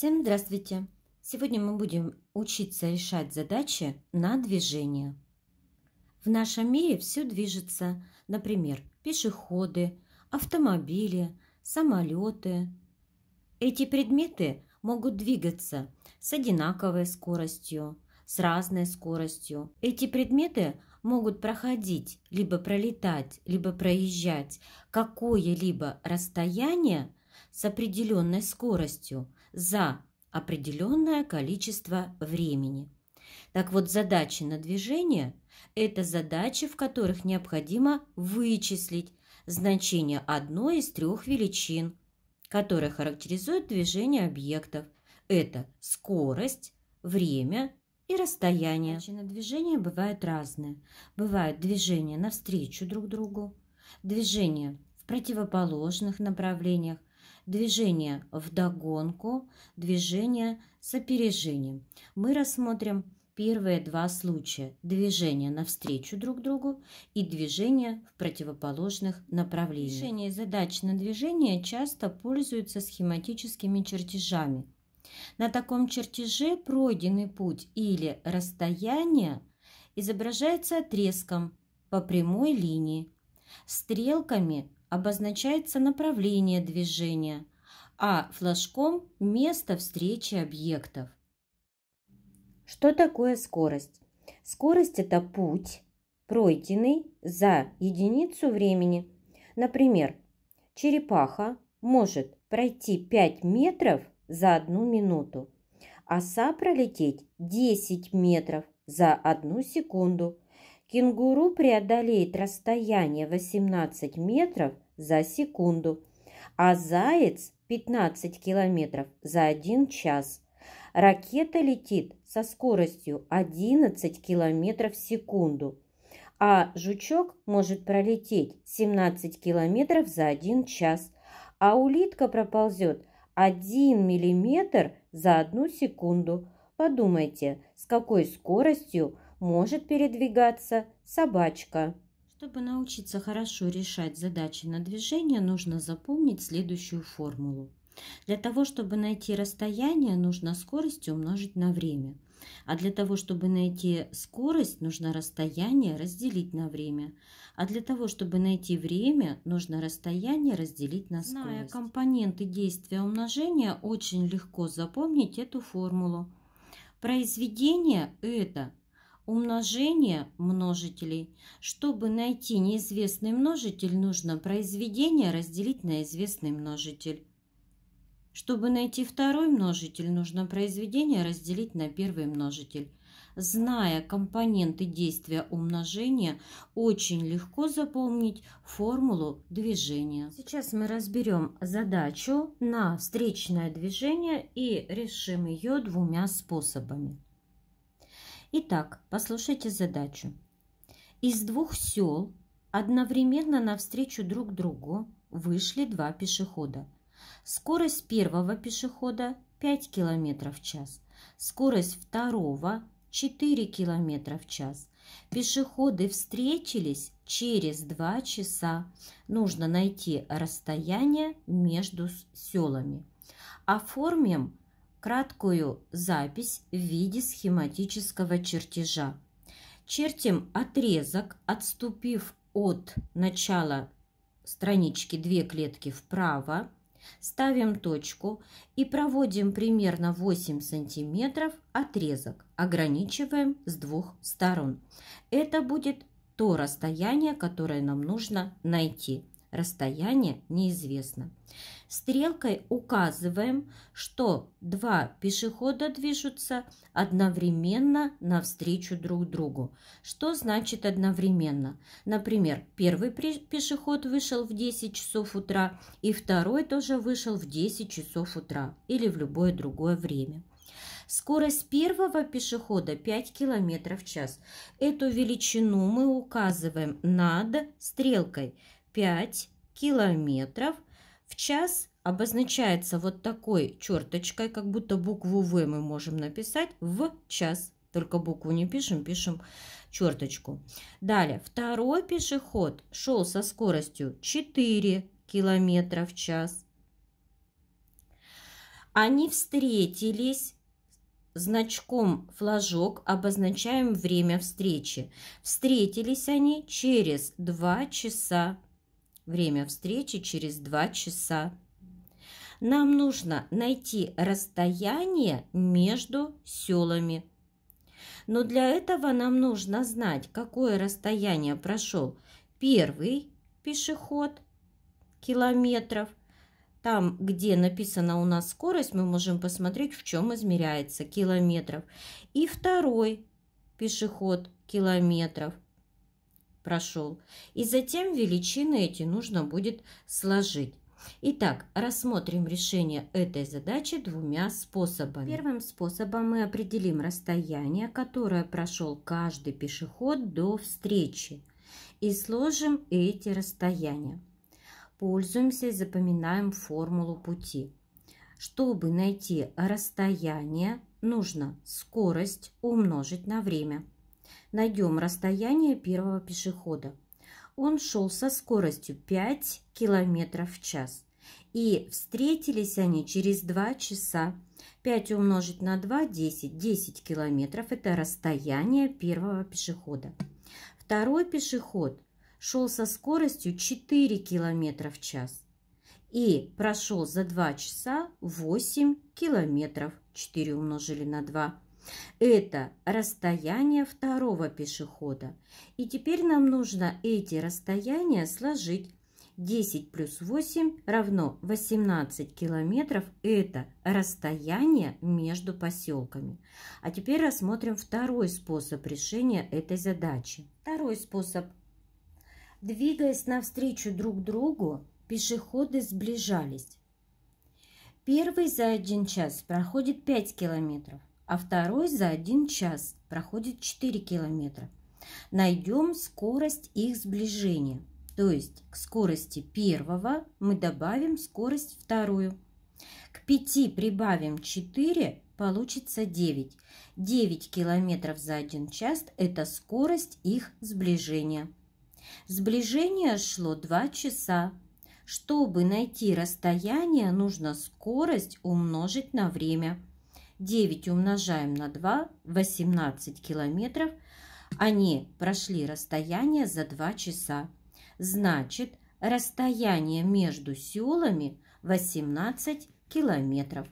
Всем здравствуйте! Сегодня мы будем учиться решать задачи на движение. В нашем мире все движется, например, пешеходы, автомобили, самолеты. Эти предметы могут двигаться с одинаковой скоростью, с разной скоростью. Эти предметы могут проходить, либо пролетать, либо проезжать какое-либо расстояние – с определенной скоростью за определенное количество времени. Так вот, задачи на движение – это задачи, в которых необходимо вычислить значение одной из трех величин, которые характеризуют движение объектов. Это скорость, время и расстояние. Значит, движение бывают разные. Бывают движения навстречу друг другу, движения в противоположных направлениях, движение в догонку, движение с опережением. Мы рассмотрим первые два случая – движение навстречу друг другу и движение в противоположных направлениях. Решение задач на движение часто пользуются схематическими чертежами. На таком чертеже пройденный путь или расстояние изображается отрезком по прямой линии, стрелками обозначается направление движения, а флажком – место встречи объектов. Что такое скорость? Скорость – это путь, пройденный за единицу времени. Например, черепаха может пройти 5 метров за одну минуту, оса а пролететь 10 метров за одну секунду – Кенгуру преодолеет расстояние 18 метров за секунду, а заяц 15 километров за 1 час. Ракета летит со скоростью 11 километров в секунду, а жучок может пролететь 17 километров за 1 час, а улитка проползет 1 миллиметр за 1 секунду. Подумайте, с какой скоростью – может передвигаться собачка. Чтобы научиться хорошо решать задачи на движение, нужно запомнить следующую формулу. Для того, чтобы найти расстояние, нужно скорость умножить на время. А для того, чтобы найти скорость, нужно расстояние разделить на время. А для того, чтобы найти время, нужно расстояние разделить на скорость. Зная компоненты действия умножения, очень легко запомнить эту формулу. Произведение – это умножение множителей. Чтобы найти неизвестный множитель, нужно произведение разделить на известный множитель. Чтобы найти второй множитель, нужно произведение разделить на первый множитель. Зная компоненты действия умножения, очень легко запомнить формулу движения. Сейчас мы разберем задачу на встречное движение и решим ее двумя способами. Итак, послушайте задачу. Из двух сел одновременно навстречу друг другу вышли два пешехода. Скорость первого пешехода 5 км в час, скорость второго 4 км в час. Пешеходы встретились через 2 часа. Нужно найти расстояние между селами. Оформим краткую запись в виде схематического чертежа. Чертим отрезок, отступив от начала странички две клетки вправо, ставим точку и проводим примерно 8 сантиметров отрезок, ограничиваем с двух сторон. Это будет то расстояние, которое нам нужно найти расстояние неизвестно. Стрелкой указываем, что два пешехода движутся одновременно навстречу друг другу. Что значит одновременно? Например, первый пешеход вышел в 10 часов утра и второй тоже вышел в 10 часов утра или в любое другое время. Скорость первого пешехода 5 км в час. Эту величину мы указываем над стрелкой – 5 километров в час обозначается вот такой черточкой, как будто букву В мы можем написать в час. Только букву не пишем, пишем черточку. Далее, второй пешеход шел со скоростью 4 километра в час. Они встретились значком флажок обозначаем время встречи. Встретились они через 2 часа Время встречи через два часа. Нам нужно найти расстояние между селами. Но для этого нам нужно знать, какое расстояние прошел первый пешеход километров. Там, где написана у нас скорость, мы можем посмотреть, в чем измеряется километров. И второй пешеход километров – прошел. И затем величины эти нужно будет сложить. Итак, рассмотрим решение этой задачи двумя способами. Первым способом мы определим расстояние, которое прошел каждый пешеход до встречи, и сложим эти расстояния. Пользуемся и запоминаем формулу пути. Чтобы найти расстояние, нужно скорость умножить на время – Найдем расстояние первого пешехода. Он шел со скоростью 5 км в час. И встретились они через 2 часа. 5 умножить на 2 – 10. 10 километров – это расстояние первого пешехода. Второй пешеход шел со скоростью 4 км в час и прошел за 2 часа 8 километров. 4 умножили на 2 это расстояние второго пешехода. И теперь нам нужно эти расстояния сложить. 10 плюс 8 равно 18 километров. Это расстояние между поселками. А теперь рассмотрим второй способ решения этой задачи. Второй способ. Двигаясь навстречу друг другу, пешеходы сближались. Первый за один час проходит 5 километров, а второй за один час проходит 4 километра. Найдем скорость их сближения. То есть к скорости первого мы добавим скорость вторую. К 5 прибавим 4, получится 9. 9 километров за один час – это скорость их сближения. Сближение шло 2 часа. Чтобы найти расстояние, нужно скорость умножить на время – 9 умножаем на 2, 18 километров. Они прошли расстояние за 2 часа. Значит, расстояние между селами 18 километров.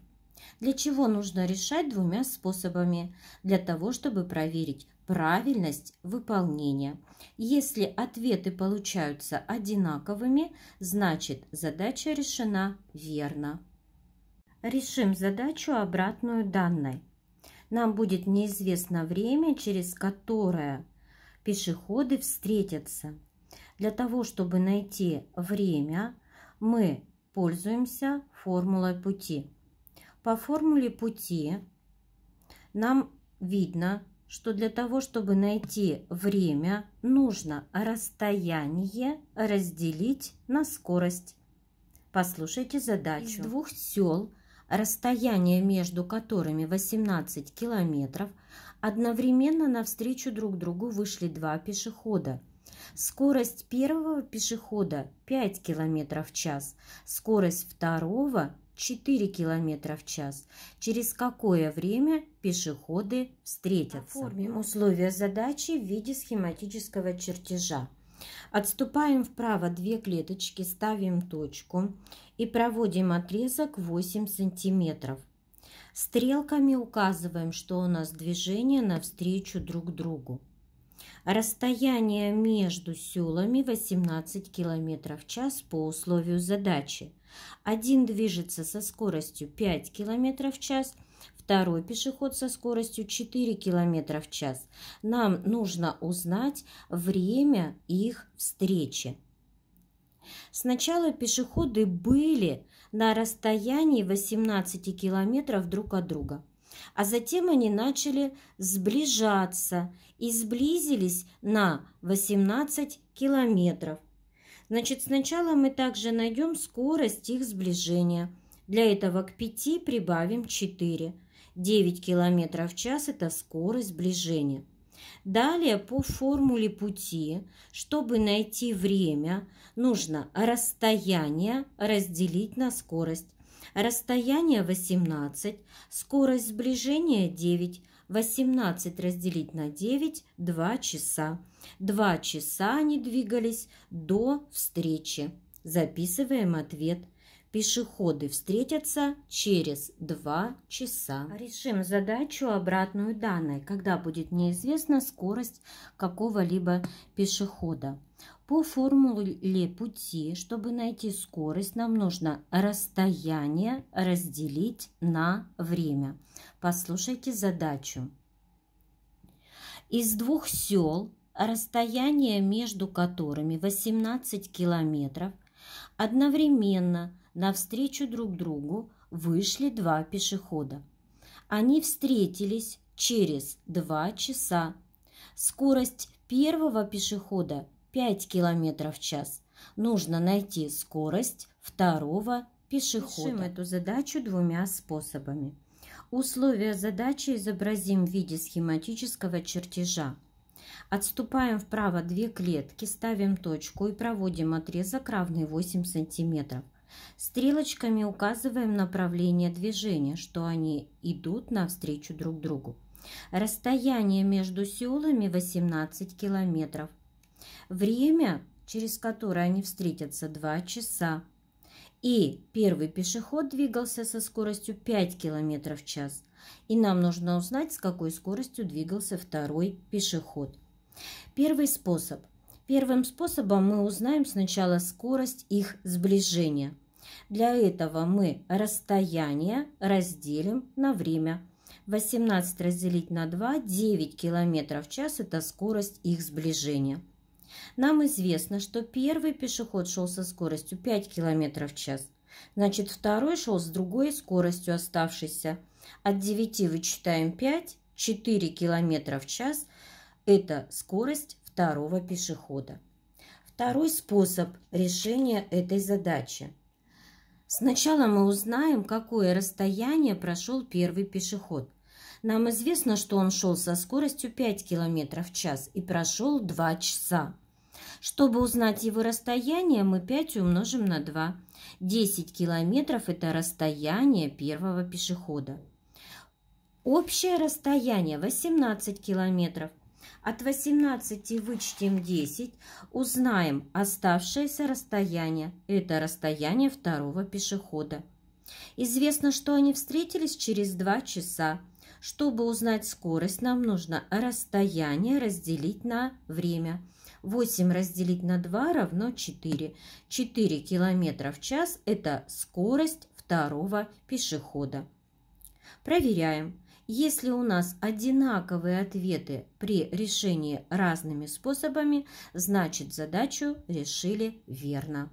Для чего нужно решать двумя способами? Для того, чтобы проверить правильность выполнения. Если ответы получаются одинаковыми, значит задача решена верно. Решим задачу обратную данной. Нам будет неизвестно время, через которое пешеходы встретятся. Для того, чтобы найти время, мы пользуемся формулой пути. По формуле пути нам видно, что для того, чтобы найти время, нужно расстояние разделить на скорость. Послушайте задачу. Из двух сел расстояние между которыми 18 километров, одновременно навстречу друг другу вышли два пешехода. Скорость первого пешехода 5 км в час, скорость второго 4 км в час, через какое время пешеходы встретятся. Оформим условия задачи в виде схематического чертежа. Отступаем вправо две клеточки, ставим точку и проводим отрезок 8 сантиметров. Стрелками указываем, что у нас движение навстречу друг другу. Расстояние между селами 18 километров в час по условию задачи. Один движется со скоростью 5 километров в час – второй пешеход со скоростью 4 км в час. Нам нужно узнать время их встречи. Сначала пешеходы были на расстоянии 18 километров друг от друга, а затем они начали сближаться и сблизились на 18 километров. Значит, сначала мы также найдем скорость их сближения. Для этого к 5 прибавим 4. 9 км в час – это скорость сближения. Далее по формуле пути, чтобы найти время, нужно расстояние разделить на скорость. Расстояние 18, скорость сближения 9, 18 разделить на 9 – 2 часа. 2 часа они двигались до встречи. Записываем ответ – Пешеходы встретятся через два часа. Решим задачу обратную данной, когда будет неизвестна скорость какого-либо пешехода. По формуле пути, чтобы найти скорость, нам нужно расстояние разделить на время. Послушайте задачу. Из двух сел, расстояние между которыми 18 километров, одновременно навстречу друг другу вышли два пешехода. Они встретились через два часа. Скорость первого пешехода 5 км в час. Нужно найти скорость второго пешехода. Решим эту задачу двумя способами. Условия задачи изобразим в виде схематического чертежа. Отступаем вправо две клетки, ставим точку и проводим отрезок равный 8 сантиметров. Стрелочками указываем направление движения, что они идут навстречу друг другу. Расстояние между селами 18 километров. Время, через которое они встретятся, 2 часа. И первый пешеход двигался со скоростью 5 км в час. И нам нужно узнать, с какой скоростью двигался второй пешеход. Первый способ – Первым способом мы узнаем сначала скорость их сближения. Для этого мы расстояние разделим на время. 18 разделить на 2, 9 км в час – это скорость их сближения. Нам известно, что первый пешеход шел со скоростью 5 км в час. Значит, второй шел с другой скоростью оставшейся. От 9 вычитаем 5, 4 км в час – это скорость второго пешехода. Второй способ решения этой задачи. Сначала мы узнаем, какое расстояние прошел первый пешеход. Нам известно, что он шел со скоростью 5 км в час и прошел 2 часа. Чтобы узнать его расстояние, мы 5 умножим на 2. 10 километров – это расстояние первого пешехода. Общее расстояние 18 километров – от 18 вычтем 10, узнаем оставшееся расстояние. Это расстояние второго пешехода. Известно, что они встретились через 2 часа. Чтобы узнать скорость, нам нужно расстояние разделить на время. 8 разделить на 2 равно 4. 4 км в час – это скорость второго пешехода. Проверяем. Если у нас одинаковые ответы при решении разными способами, значит задачу решили верно.